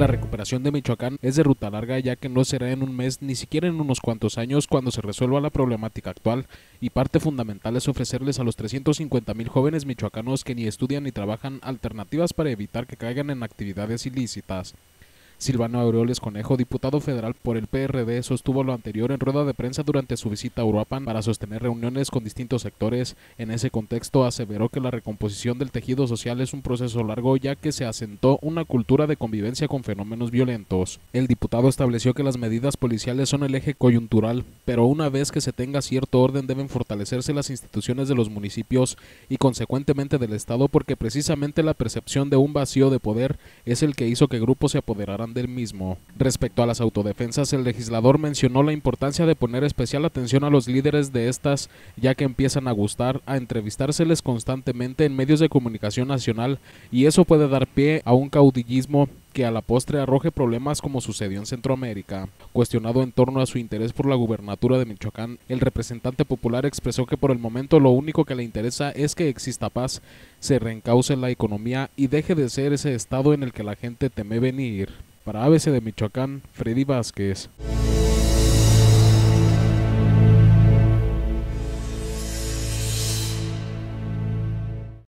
La recuperación de Michoacán es de ruta larga ya que no será en un mes ni siquiera en unos cuantos años cuando se resuelva la problemática actual y parte fundamental es ofrecerles a los 350 mil jóvenes michoacanos que ni estudian ni trabajan alternativas para evitar que caigan en actividades ilícitas. Silvano Aureoles Conejo, diputado federal por el PRD, sostuvo lo anterior en rueda de prensa durante su visita a Uruapan para sostener reuniones con distintos sectores. En ese contexto aseveró que la recomposición del tejido social es un proceso largo ya que se asentó una cultura de convivencia con fenómenos violentos. El diputado estableció que las medidas policiales son el eje coyuntural, pero una vez que se tenga cierto orden deben fortalecerse las instituciones de los municipios y consecuentemente del Estado porque precisamente la percepción de un vacío de poder es el que hizo que grupos se apoderaran del mismo. Respecto a las autodefensas, el legislador mencionó la importancia de poner especial atención a los líderes de estas, ya que empiezan a gustar, a entrevistárseles constantemente en medios de comunicación nacional, y eso puede dar pie a un caudillismo que a la postre arroje problemas como sucedió en Centroamérica. Cuestionado en torno a su interés por la gubernatura de Michoacán, el representante popular expresó que por el momento lo único que le interesa es que exista paz, se reencauce la economía y deje de ser ese estado en el que la gente teme venir. Para ABC de Michoacán, Freddy Vázquez.